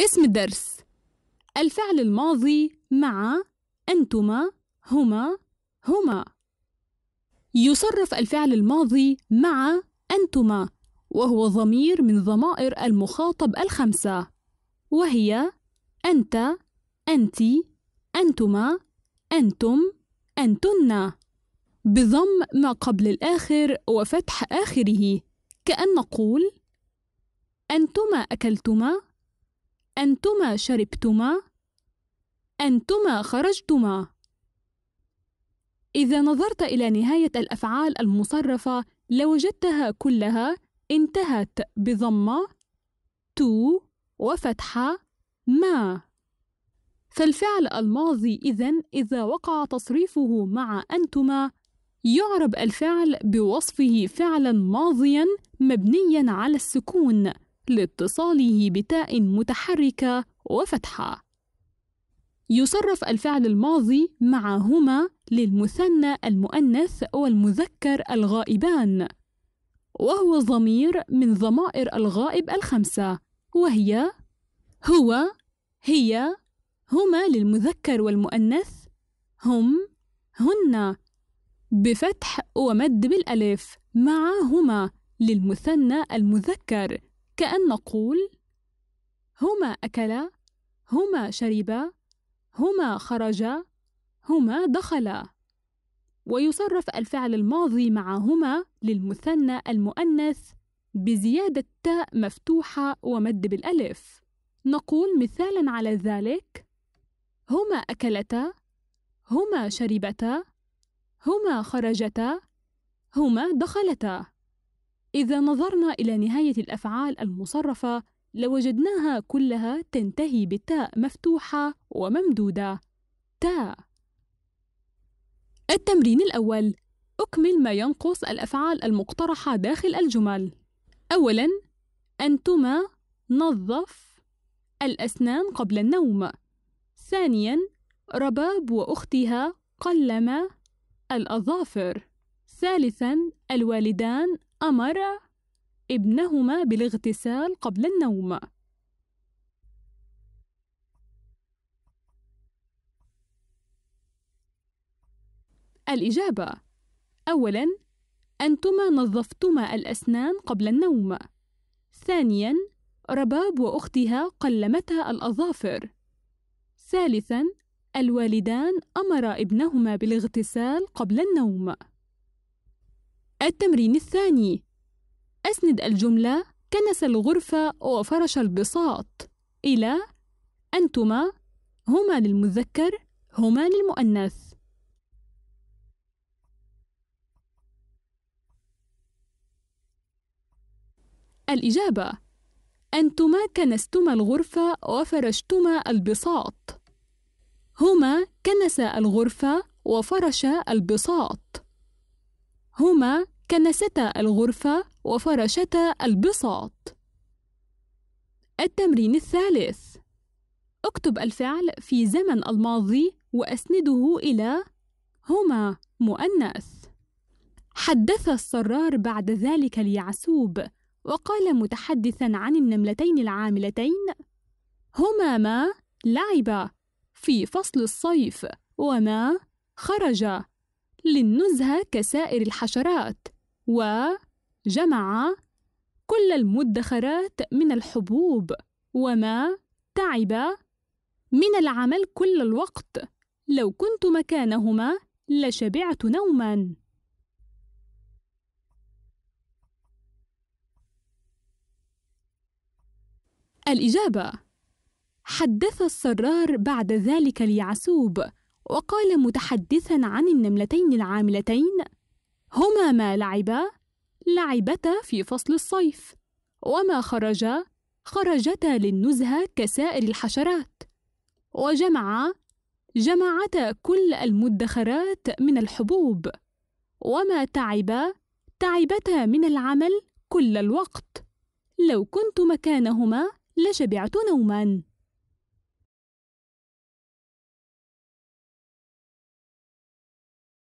اسم الدرس الفعل الماضي مع أنتما هما هما يصرف الفعل الماضي مع أنتما وهو ضمير من ضمائر المخاطب الخمسة وهي أنت أنت أنتما أنتم أنتن بضم ما قبل الآخر وفتح آخره كأن نقول أنتما أكلتما أنتما شربتما أنتما خرجتما إذا نظرت إلى نهاية الأفعال المصرفة لوجدتها كلها انتهت بضمة تو وفتحة ما فالفعل الماضي إذا إذا وقع تصريفه مع أنتما يعرب الفعل بوصفه فعلا ماضيا مبنيا على السكون لاتصاله بتاء متحركة وفتحة يصرف الفعل الماضي معهما للمثنى المؤنث والمذكر الغائبان وهو ضمير من ضمائر الغائب الخمسة وهي هو هي هما للمذكر والمؤنث هم هن بفتح ومد بالألف معهما للمثنى المذكر كأن نقول هما أكلا هما شربا هما خرجا هما دخلا ويصرف الفعل الماضي مع هما للمثنى المؤنث بزيادة تاء مفتوحة ومد بالألف نقول مثالا على ذلك هما أكلتا هما شربتا هما خرجتا هما دخلتا إذا نظرنا إلى نهاية الأفعال المصرفة لوجدناها كلها تنتهي بالتاء مفتوحة وممدودة تاء التمرين الأول أكمل ما ينقص الأفعال المقترحة داخل الجمل أولاً أنتما نظف الأسنان قبل النوم ثانياً رباب وأختها قلما الأظافر ثالثاً الوالدان أمر ابنهما بالاغتسال قبل النوم الإجابة أولاً أنتما نظفتما الأسنان قبل النوم ثانياً رباب وأختها قلمتا الأظافر ثالثاً الوالدان أمرا ابنهما بالاغتسال قبل النوم التمرين الثاني أسند الجملة كنس الغرفة وفرش البساط إلى أنتما هما للمذكر هما للمؤنث الإجابة أنتما كنستما الغرفة وفرشتما البساط هما كنسا الغرفة وفرشا البساط هما كنستا الغرفة وفرشتا البساط التمرين الثالث اكتب الفعل في زمن الماضي وأسنده إلى هما مؤنث حدث السرار بعد ذلك ليعسوب وقال متحدثا عن النملتين العاملتين هما ما لعبا في فصل الصيف وما خرج للنزهة كسائر الحشرات وجمع كل المدخرات من الحبوب وما تعب من العمل كل الوقت لو كنت مكانهما لشبعت نوما الإجابة حدث السرار بعد ذلك ليعسوب وقال متحدثا عن النملتين العاملتين هما ما لعبا لعبتا في فصل الصيف وما خرجا خرجتا للنزهة كسائر الحشرات وجمعا جمعتا كل المدخرات من الحبوب وما تعبا تعبتا من العمل كل الوقت لو كنت مكانهما لشبعت نوما